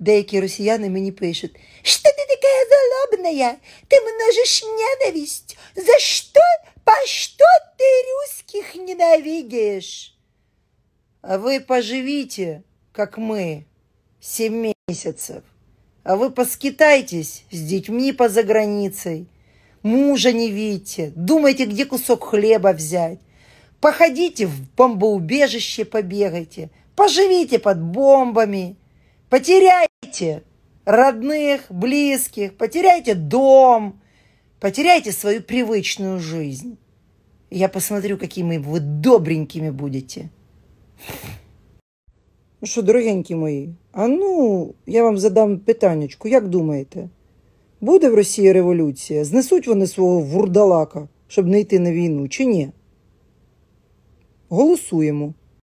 Деякі росіяни мені пишуть, що ти така залобна, ти множиш ненависть. За що, по що ти русських ненавидиш? А ви поживіть, як ми, сім місяців. А ви поскитайтесь з дітьми по заграницей. Мужа не видите, думайте, где кусок хлеба взять. Походите в бомбоубежище, побегайте, поживите под бомбами. Потеряйте родных, близких, потеряйте дом, потеряйте свою привычную жизнь. Я посмотрю, какими вы добренькими будете. Ну что, дорогенькі мої, а ну, я вам задам питаннячку, як думаєте, буде в Росії революція? Знесуть вони свого вурдалака, щоб не йти на війну, чи ні? Голосуємо.